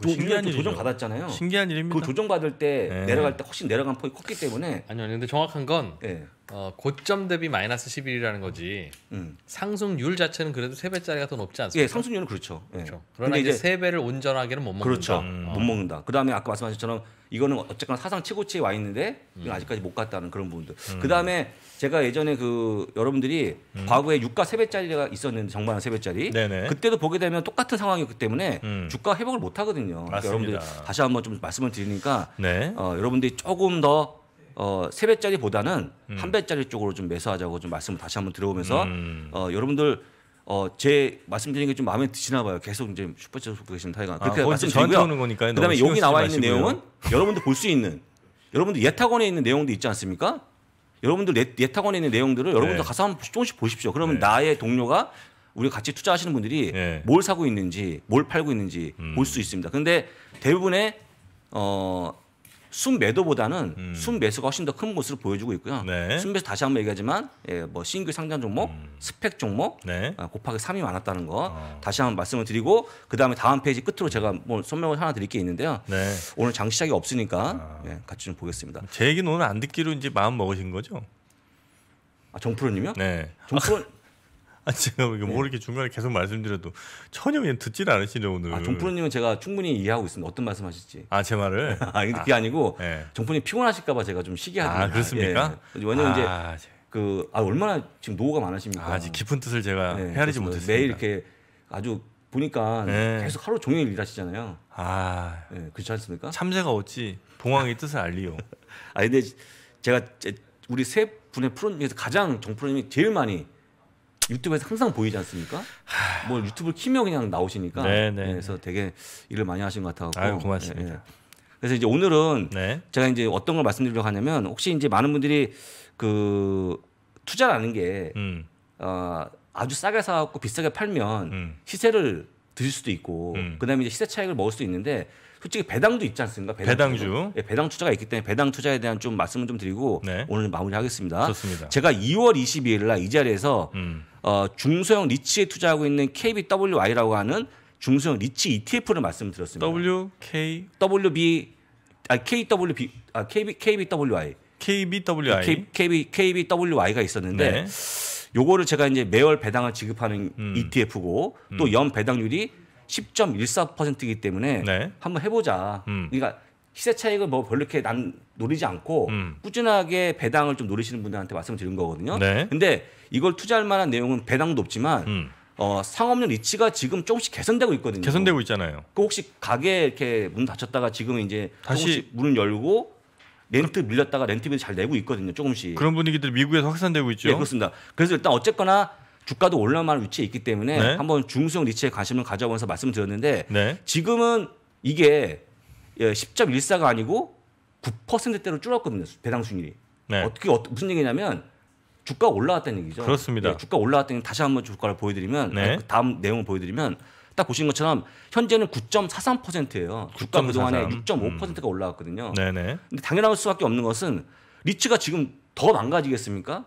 도, 신기한 조정 받았잖아요. 신기한 일입니다. 그 조정 받을 때 네. 내려갈 때 훨씬 내려간 폭이 컸기 때문에 아니요, 근데 정확한 건 네. 어, 고점 대비 마이너스 11이라는 거지. 음. 상승률 자체는 그래도 세 배짜리가 더 높지 않습니까? 예, 상승률은 그렇죠. 예. 그렇죠. 예. 그러나 이제 세 배를 온전하게는 못 그렇죠. 먹는다. 그렇죠. 음. 못 어. 먹는다. 그다음에 아까 말씀하신 것처럼 이거는 어쨌거나 사상 최고치에 와 있는데 음. 아직까지 못 갔다는 그런 부분들. 음. 그다음에 제가 예전에 그 여러분들이 음. 과거에 유가 세 배짜리가 있었는데 정말 세 배짜리. 그때도 보게 되면 똑같은 상황이었기 때문에 음. 주가 회복을 못 하거든요. 그러니까 여러분들 다시 한번 좀 말씀을 드리니까 네. 어, 여러분들이 조금 더 어, 세 배짜리보다는 음. 한 배짜리 쪽으로 좀 매수하자고 좀 말씀을 다시 한번 들어보면서 음. 어, 여러분들 어, 제 말씀드린 게 좀 마음에 드시나 봐요. 계속 이제 슈퍼챗 속고 계시는 타이가 아, 그렇게 아, 말씀드리고요. 그다음에 여기 나와 있는 마시고요. 내용은 여러분들 볼 수 있는 여러분들 예타원에 있는 내용도 있지 않습니까? 여러분들 예타원에 있는 내용들을 네. 여러분들 가서 한번 조금씩 보십시오. 그러면 네. 나의 동료가 우리 같이 투자하시는 분들이 네. 뭘 사고 있는지 뭘 팔고 있는지 음. 볼수 있습니다. 근데 대부분의 어 순매도보다는 음. 순매수가 훨씬 더 큰 모습을 보여주고 있고요. 네. 순매수 다시 한번 얘기하지만 예, 뭐 신규 상장 종목, 음. 스펙 종목 네. 아, 곱하기 3이 많았다는 거 어. 다시 한번 말씀을 드리고 그다음에 다음 페이지 끝으로 제가 뭐 설명을 하나 드릴 게 있는데요. 네. 오늘 장 시작이 없으니까 아. 예, 같이 좀 보겠습니다. 제 얘기는 오늘 안 듣기로 이제 마음 먹으신 거죠? 아, 정프로님이요? 네. 정프로 아, 제가 뭐 네. 이렇게 중간에 계속 말씀드려도 전혀 그냥 듣질 않으시네 오늘. 아, 정프로님은 제가 충분히 이해하고 있습니다. 어떤 말씀하실지. 아, 제 말을. 아, 그게 아, 니고 네. 예. 정프로님 피곤하실까봐 제가 좀 쉬게 하거든요. 아, 그렇습니까? 예. 예. 왜냐면 아, 이제 그 아, 얼마나 지금 노후가 많으십니까? 아, 깊은 뜻을 제가 네, 헤아리지 못했습니다. 매일 이렇게 아주 보니까 네. 계속 하루 종일 일하시잖아요. 아, 네, 그렇지 않습니까? 참새가 어찌 봉황의 뜻을 알리요. 아, 근데 제가 우리 세 분의 프로님에서 가장 정프로님이 제일 많이 유튜브에서 항상 보이지 않습니까? 하... 뭐 유튜브를 키면 그냥 나오시니까 네네. 네, 예, 네. 그래서 되게 일을 많이 하신 것 같아갖고 아유, 고맙습니다. 예, 예. 그래서 이제 오늘은 네. 제가 이제 어떤 걸 말씀드리려고 하냐면 혹시 이제 많은 분들이 그 투자라는 게 음. 어, 아주 싸게 사갖고 비싸게 팔면 음. 시세를 드실 수도 있고 음. 그다음에 이제 시세 차익을 먹을 수도 있는데 솔직히 배당도 있지 않습니까? 배당 주 네, 예, 배당 투자가 있기 때문에 배당 투자에 대한 좀 말씀을 좀 드리고 네. 오늘 마무리하겠습니다. 좋습니다. 제가 2월 22일 날 이 자리에서 음. 어, 중소형 리츠에 투자하고 있는 KBWY라고 하는 중소형 리츠 ETF를 말씀드렸습니다. WK WB 아 KWB 아 KB KBWI KBWI K, KB KBWI가 있었는데 네. 요거를 제가 이제 매월 배당을 지급하는 음. ETF고 음. 또연 배당률이 10.14%이기 때문에 네. 한번 해보자. 음. 그러니까 시세 차익을 뭐 별로 이렇게 난 노리지 않고 음. 꾸준하게 배당을 좀 노리시는 분들한테 말씀을 드린 거거든요. 네. 근데 이걸 투자할 만한 내용은 배당도 없지만 음. 어, 상업용 리치가 지금 조금씩 개선되고 있거든요. 개선되고 있잖아요. 그 혹시 가게 이렇게 문 닫혔다가 지금 이제 다시 문을 열고 렌트 밀렸다가 렌트비를잘 내고 있거든요. 조금씩. 그런 분위기들 미국에서 확산되고 있죠. 네, 그렇습니다. 그래서 일단 어쨌거나 주가도 올라갈 위치에 있기 때문에 네. 한번 중소형 리츠에 관심을 가져보면서 말씀드렸는데 을 네. 지금은 이게 10.14가 예, 아니고 9%대로 줄었거든요. 배당 순익률이 네. 어떻게 어떤, 무슨 얘기냐면 주가 올라왔다는 얘기죠. 그렇습니다. 예, 주가 올라왔다는 다시 한번 주가를 보여드리면 네. 아니, 그 다음 내용을 보여드리면 딱 보신 것처럼 현재는 9.43%예요. 9.43. 주가 그동안에 6.5%가 음. 올라왔거든요. 네네. 근데 당연한 수밖에 없는 것은 리츠가 지금 더 망가지겠습니까?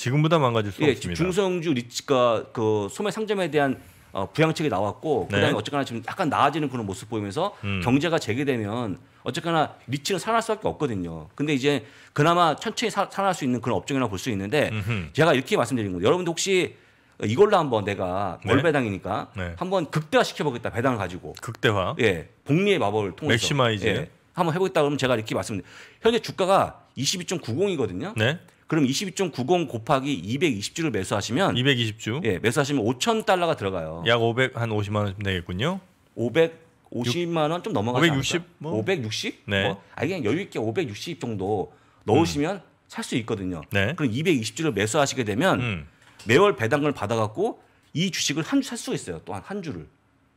지금보다 망가질 수 예, 없습니다. 중성주 리츠가 그 소매 상점에 대한 어, 부양책이 나왔고 네. 그다음에 어쨌거나 지금 약간 나아지는 그런 모습 보이면서 음. 경제가 재개되면 어쨌거나 리츠는 살아날 수밖에 없거든요. 근데 이제 그나마 천천히 사, 살아날 수 있는 그런 업종이라 고볼 수 있는데 음흠. 제가 이렇게 말씀드린 거예요. 여러분들 혹시 이걸로 한번 내가 네? 월배당이니까 네. 한번 극대화 시켜보겠다 배당을 가지고 극대화 예 복리의 마법을 통해서 맥시마이즈 예, 한번 해보겠다 그러면 제가 이렇게 말씀드린 현재 주가가 22.90이거든요. 네. 그럼 22.90 곱하기 220주를 매수하시면 220주. 예, 매수하시면 5천 달러가 들어가요. 약 500 한 50만 원 되겠군요. 500 50만 원 좀 넘어가지 560? 않을까? 뭐? 560? 네. 뭐 아니 그냥 여유 있게 560 정도 넣으시면 음. 살수 있거든요. 네. 그럼 220주를 매수하시게 되면 음. 매월 배당금을 받아 갖고 이 주식을 한 주 살 수가 있어요. 또 한 한 주를.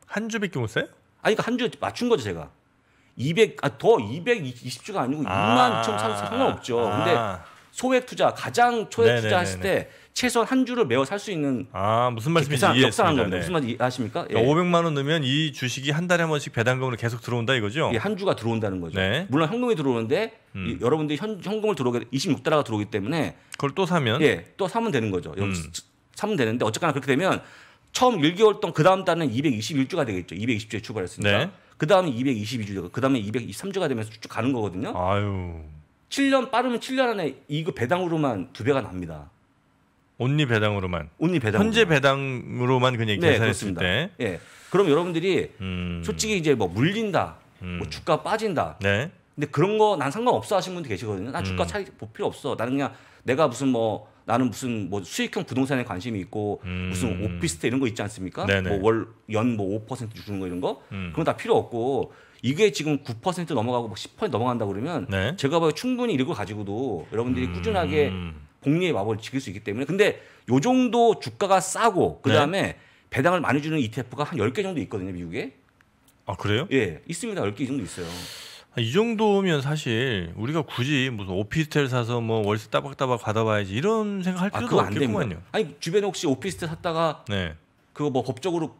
한 주밖에 못써요 아니 그러니까 한 주 맞춘 거죠, 제가. 200, 아, 더 220주가 아니고 아, 6만 처천 사도 상관없죠. 아. 근데 소액 투자 가장 초액 투자하실 네, 네, 네, 때 최소한 주를 메워 살 수 있는 아 무슨 말씀인지 이해했습니다. 겁니다. 네. 무슨 말인지 아십니까? 그러니까 예. 500만 원 넣으면 이 주식이 한 달에 한 번씩 배당금으로 계속 들어온다 이거죠? 예, 한 주가 들어온다는 거죠. 네. 물론 현금이 들어오는데 음. 이, 여러분들이 현, 현금을 들어오게 26달러가 들어오기 때문에 그걸 또 사면 예, 또 사면 되는 거죠. 음. 사면 되는데 어쨌거나 그렇게 되면 처음 1개월 동안 그 다음 달은 221주가 되겠죠. 220주에 출발했으니까. 네. 그 다음에 2 2 2주 되고 그 다음에 223주가 되면서 쭉 가는 거거든요. 아유. 7년 빠르면 7년 안에 이거 배당으로만 두 배가 납니다. 온리 배당으로만. 온리 배당. 현재 배당으로만 그냥 네, 계산했을 그렇습니다. 때. 예. 그럼 여러분들이 음. 솔직히 이제 뭐 물린다, 음. 뭐 주가 빠진다. 네. 근데 그런 거 난 상관없어 하시는 분도 계시거든요. 나 주가 음. 차이 볼 뭐 필요 없어. 나는 그냥 내가 무슨 뭐 나는 무슨 뭐 수익형 부동산에 관심이 있고 음. 무슨 오피스텔 이런 거 있지 않습니까? 뭐 월 연 뭐5% 주는 거 이런 거 음. 그건 다 필요 없고 이게 지금 9% 넘어가고 10% 넘어간다 그러면 네. 제가 봐요 충분히 이걸 가지고도 여러분들이 음... 꾸준하게 복리의 마법을 지킬 수 있기 때문에 근데 요 정도 주가가 싸고 네. 그다음에 네. 배당을 많이 주는 ETF가 한 10개 정도 있거든요, 미국에. 아, 그래요? 예, 있습니다. 10개 정도 있어요. 아, 이 정도면 사실 우리가 굳이 무슨 오피스텔 사서 뭐 월세 따박따박 받아봐야지 이런 생각할 아, 필요도 아, 없겠구요 아니 주변에 혹시 오피스텔 샀다가 네. 그거 뭐 법적으로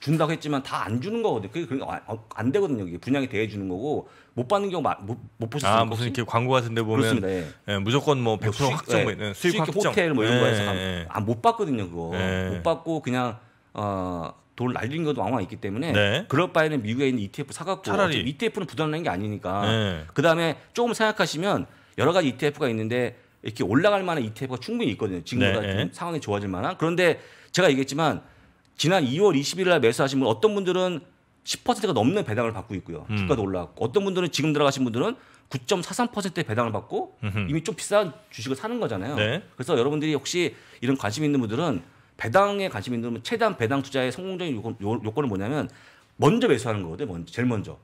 준다고 했지만 다 안 주는 거거든. 요 그게 그러니까 안 되거든요. 이게 분양이 대해 주는 거고 못 받는 경우 못, 못 보셨어요. 아 무슨 이렇게 광고 같은데 보면 그 예. 예, 무조건 뭐 100% 뭐 수익, 확정 뭐 예, 수익, 수익 확정 호텔 뭐 이런 예, 거에서 예. 아, 못 받거든요. 그거 예. 못 받고 그냥 어, 돈 날린 것도 왕왕 있기 때문에 네. 그럴 바에는 미국에 있는 ETF 사갖고 차라리 ETF는 부담 내는 게 아니니까 예. 그 다음에 조금 생각하시면 여러 가지 ETF가 있는데 이렇게 올라갈 만한 ETF가 충분히 있거든요. 지금 보다 네. 상황이 좋아질 만한 그런데 제가 얘기했지만 지난 2월 20일 날 매수하신 분 어떤 분들은 10%가 넘는 배당을 받고 있고요. 음. 주가도 올라갔고 어떤 분들은 지금 들어가신 분들은 9.43%의 배당을 받고 음흠. 이미 좀 비싼 주식을 사는 거잖아요. 네. 그래서 여러분들이 혹시 이런 관심 있는 분들은 배당에 관심 있는 분은 최대한 배당 투자의 성공적인 요건, 요건은 뭐냐면 먼저 매수하는 거거든요. 먼저, 제일 먼저.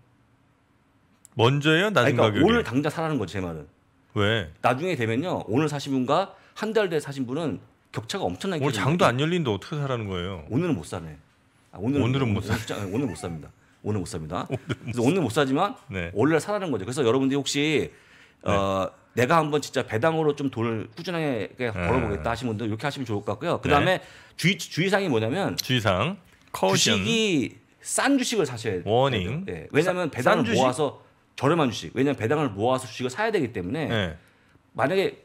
먼저예요? 나중 그러니까 가격이? 오늘 당장 사라는 거죠. 제 말은. 왜? 나중에 되면요. 오늘 사신 분과 한 달 뒤에 사신 분은 격차가 엄청나게 오늘 장도 안 열린데 어떻게 사라는 거예요? 오늘은 못 사네. 아, 오늘은, 오늘은 못 사. 오늘 못 삽니다. 오늘 못 삽니다. 오늘 그래서 못 오늘 못 사지만 네. 원래 사라는 거죠. 그래서 여러분들이 혹시 네. 어, 내가 한번 진짜 배당으로 좀 돈을 꾸준하게 벌어보겠다 네. 하시 분들 이렇게 하시면 좋을 것 같고요. 그 다음에 네. 주의 주의사항이 뭐냐면 주의사항 주식이 싼 주식을 사셔야 돼요. 워닝. 네. 왜냐하면 배당을 주식? 모아서 저렴한 주식. 왜냐하면 배당을 모아서 주식을 사야 되기 때문에 네. 만약에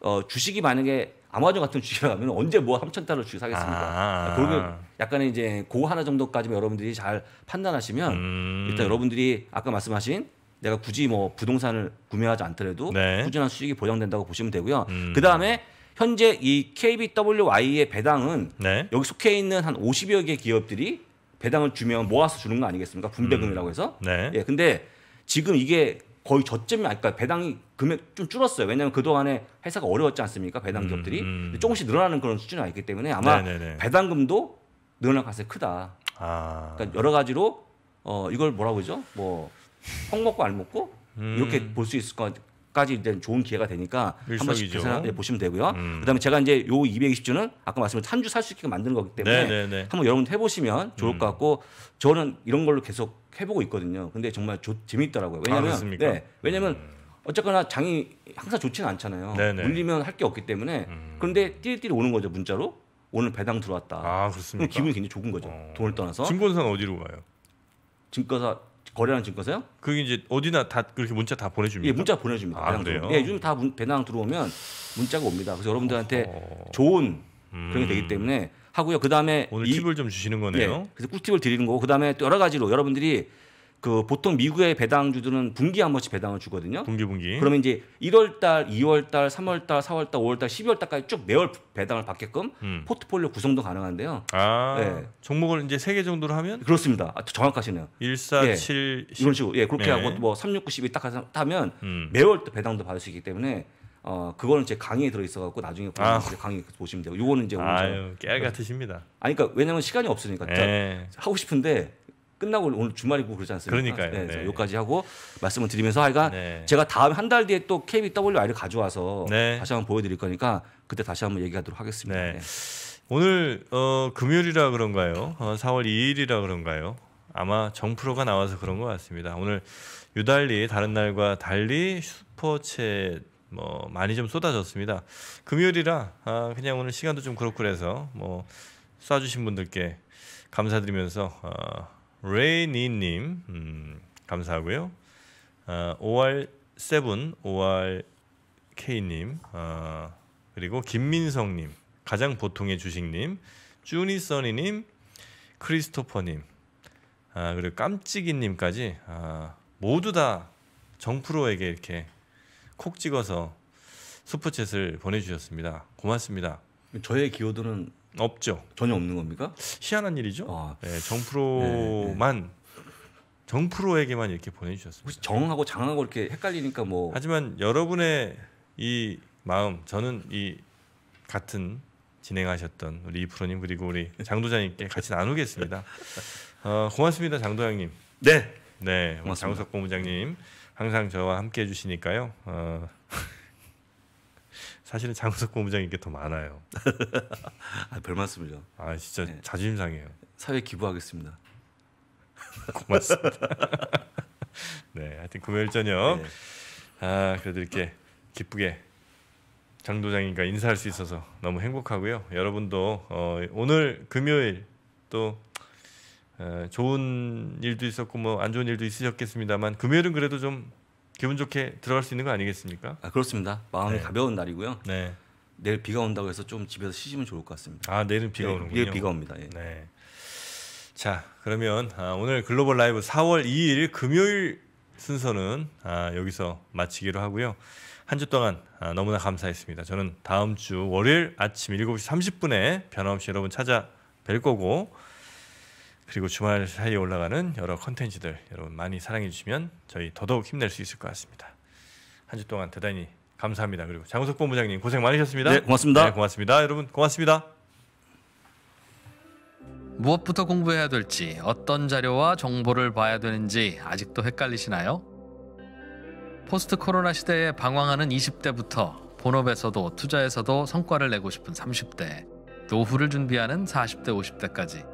어, 주식이 만약에 아마존 같은 주식을 하면 언제 뭐3 0 0 0 달러 주식 사겠습니까? 아. 아. 그러면 약간의 이제 고 하나 정도까지만 여러분들이 잘 판단하시면 음. 일단 여러분들이 아까 말씀하신 내가 굳이 뭐 부동산을 구매하지 않더라도 네. 꾸준한 수익이 보장된다고 보시면 되고요. 음. 그 다음에 현재 이 KBWY의 배당은 네. 여기 속해 있는 한 50여 개 기업들이 배당을 주면 모아서 주는 거 아니겠습니까? 분배금이라고 해서. 음. 네. 예, 근데 지금 이게 거의 저점이 아까 그러니까 배당이 금액 좀 줄었어요. 왜냐하면 그 동안에 회사가 어려웠지 않습니까? 배당 음, 기업들이 음, 음. 조금씩 늘어나는 그런 수준이 있기 때문에 아마 네네네. 배당금도 늘어날 가능성이 크다. 아. 그러니까 여러 가지로 어 이걸 뭐라고 그러죠? 뭐콩 먹고 안 먹고 음. 이렇게 볼 수 있을 것 까지 일단 좋은 기회가 되니까 일석이죠. 한 번씩 보시면 되고요. 음. 그다음에 제가 이제 요 220주는 아까 말씀드린 한주살 수 있게 만드는 거기 때문에 네네네. 네, 네. 한번 여러분 해보시면 좋을 음. 것 같고 저는 이런 걸로 계속 해보고 있거든요. 근데 정말 조, 재미있더라고요. 아, 왜냐면 아, 네, 왜냐면 음. 어쨌거나 장이 항상 좋지는 않잖아요. 네네. 네. 물리면 할 게 없기 때문에 음. 그런데 띠리띠리 오는 거죠 문자로 오늘 배당 들어왔다. 아 그렇습니까? 기분이 굉장히 좋은 거죠. 어. 돈을 떠나서 증권사는 어디로 가요? 증권사 거래하는 증권사요? 그게 이제 어디나 다 그렇게 문자 다 보내줍니다. 예, 문자 보내줍니다. 아, 그래요? 예, 요즘 다 문, 배낭 들어오면 문자가 옵니다. 그래서 여러분들한테 어 좋은 음. 그런 게 되기 때문에 하고요. 그다음에 오늘 이, 팁을 좀 주시는 예, 거네요. 예, 그래서 꿀팁을 드리는 거고 그다음에 또 여러 가지로 여러분들이 그 보통 미국의 배당주들은 분기 한 번씩 배당을 주거든요. 분기 분기. 그러면 이제 1월 달, 2월 달, 3월 달, 4월 달, 5월 달, 12월 달까지 쭉 매월 배당을 받게끔 음. 포트폴리오 구성도 가능한데요. 아. 네. 종목을 이제 3개 정도로 하면 그렇습니다. 아, 정확하시네요. 1 4 예. 7 10. 이런 식으로 예, 그렇게 네. 하고 뭐 3, 6, 9, 10이 딱 하면 음. 매월 또 배당도 받을 수 있기 때문에 어 그거는 제 강의에 들어 있어 갖고 나중에 아. 강의 보시면 되고 요거는 이제 오 아유, 깨알 그 같으십니다. 아니 그러니까 왜냐면 시간이 없으니까 네. 하고 싶은데 끝나고 오늘 주말이고 그러지 않습니까? 그러니까요. 네, 네. 여기까지 하고 말씀을 드리면서 하여간 네. 제가 다음 한 달 뒤에 또 KBWR을 가져와서 네. 다시 한번 보여드릴 거니까 그때 다시 한번 얘기하도록 하겠습니다. 네. 네. 오늘 어, 금요일이라 그런가요? 어, 4월 2일이라 그런가요? 아마 정프로가 나와서 그런 것 같습니다. 오늘 유달리 다른 날과 달리 슈퍼챗 뭐 많이 좀 쏟아졌습니다. 금요일이라 아, 그냥 오늘 시간도 좀 그렇고 그래서 뭐 쏴주신 분들께 감사드리면서 어, 레이니님 음, 감사하고요. 어, 5월 7, 5월 K님 어, 그리고 김민성님 가장 보통의 주식님 쭈니써니님 크리스토퍼님 아, 그리고 깜찍이님까지 아, 모두 다 정프로에게 이렇게 콕 찍어서 슈퍼챗을 보내주셨습니다. 고맙습니다. 저의 기호들은 없죠. 전혀 없는 겁니까? 희한한 일이죠. 아. 네, 정프로만 네, 네. 정프로에게만 이렇게 보내주셨습니다. 혹시 정하고 장하고 이렇게 헷갈리니까 뭐. 하지만 여러분의 이 마음, 저는 이 같은 진행하셨던 우리 프로님 그리고 우리 장도장님께 같이 나누겠습니다. 어, 고맙습니다, 장도장님. 네. 네, 장우석 본부장님 항상 저와 함께 해주시니까요. 어, 사실은 장우석 본부장님께 더 많아요. 아, 별 말씀이죠. 아 진짜 네. 자존심 상해요. 사회 기부하겠습니다. 고맙습니다. 네, 하여튼 금요일 저녁 네. 아 그래도 이렇게 기쁘게 장 도장님과 인사할 수 있어서 너무 행복하고요. 여러분도 어, 오늘 금요일 또 어, 좋은 일도 있었고 뭐 안 좋은 일도 있으셨겠습니다만 금요일은 그래도 좀 기분 좋게 들어갈 수 있는 거 아니겠습니까? 아 그렇습니다. 마음이 네. 가벼운 날이고요. 네. 내일 비가 온다고 해서 좀 집에서 쉬시면 좋을 것 같습니다. 아 내일은 비가 내 네, 오는군요. 내일 비가 옵니다. 예. 네. 자 그러면 아, 오늘 글로벌 라이브 4월 2일 금요일 순서는 아, 여기서 마치기로 하고요. 한 주 동안 아, 너무나 감사했습니다. 저는 다음 주 월요일 아침 7시 30분에 변함없이 여러분 찾아뵐 거고. 그리고 주말 사이에 올라가는 여러 컨텐츠들 여러분 많이 사랑해 주시면 저희 더더욱 힘낼 수 있을 것 같습니다. 한 주 동안 대단히 감사합니다. 그리고 장우석 본부장님 고생 많으셨습니다. 네, 고맙습니다. 네, 고맙습니다. 여러분 고맙습니다. 무엇부터 공부해야 될지, 어떤 자료와 정보를 봐야 되는지 아직도 헷갈리시나요? 포스트 코로나 시대에 방황하는 20대부터 본업에서도 투자에서도 성과를 내고 싶은 30대, 노후를 준비하는 40대, 50대까지